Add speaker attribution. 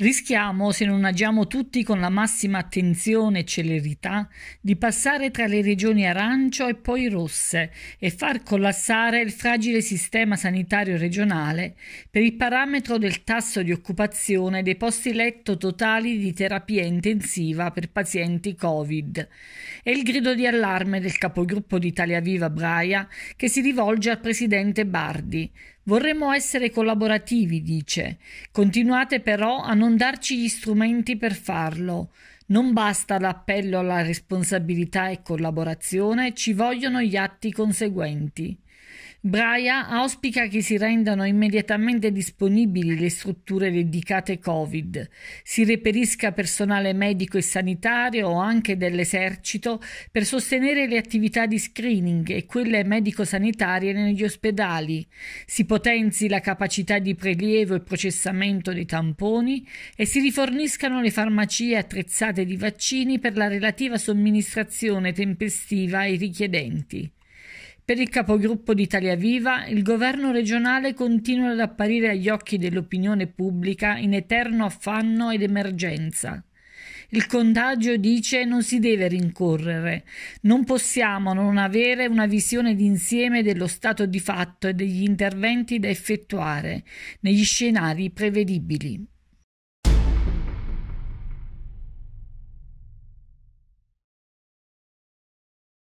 Speaker 1: Rischiamo, se non agiamo tutti con la massima attenzione e celerità, di passare tra le regioni arancio e poi rosse e far collassare il fragile sistema sanitario regionale per il parametro del tasso di occupazione dei posti letto totali di terapia intensiva per pazienti Covid. È il grido di allarme del capogruppo di Italia Viva Braia che si rivolge al presidente Bardi. Vorremmo essere collaborativi, dice. Continuate però a non darci gli strumenti per farlo. Non basta l'appello alla responsabilità e collaborazione, ci vogliono gli atti conseguenti. Braia auspica che si rendano immediatamente disponibili le strutture dedicate Covid, si reperisca personale medico e sanitario o anche dell'esercito per sostenere le attività di screening e quelle medico-sanitarie negli ospedali, si potenzi la capacità di prelievo e processamento dei tamponi e si riforniscano le farmacie attrezzate di vaccini per la relativa somministrazione tempestiva ai richiedenti. Per il capogruppo di Italia Viva, il governo regionale continua ad apparire agli occhi dell'opinione pubblica in eterno affanno ed emergenza. Il contagio dice non si deve rincorrere, non possiamo non avere una visione d'insieme dello stato di fatto e degli interventi da effettuare negli scenari prevedibili.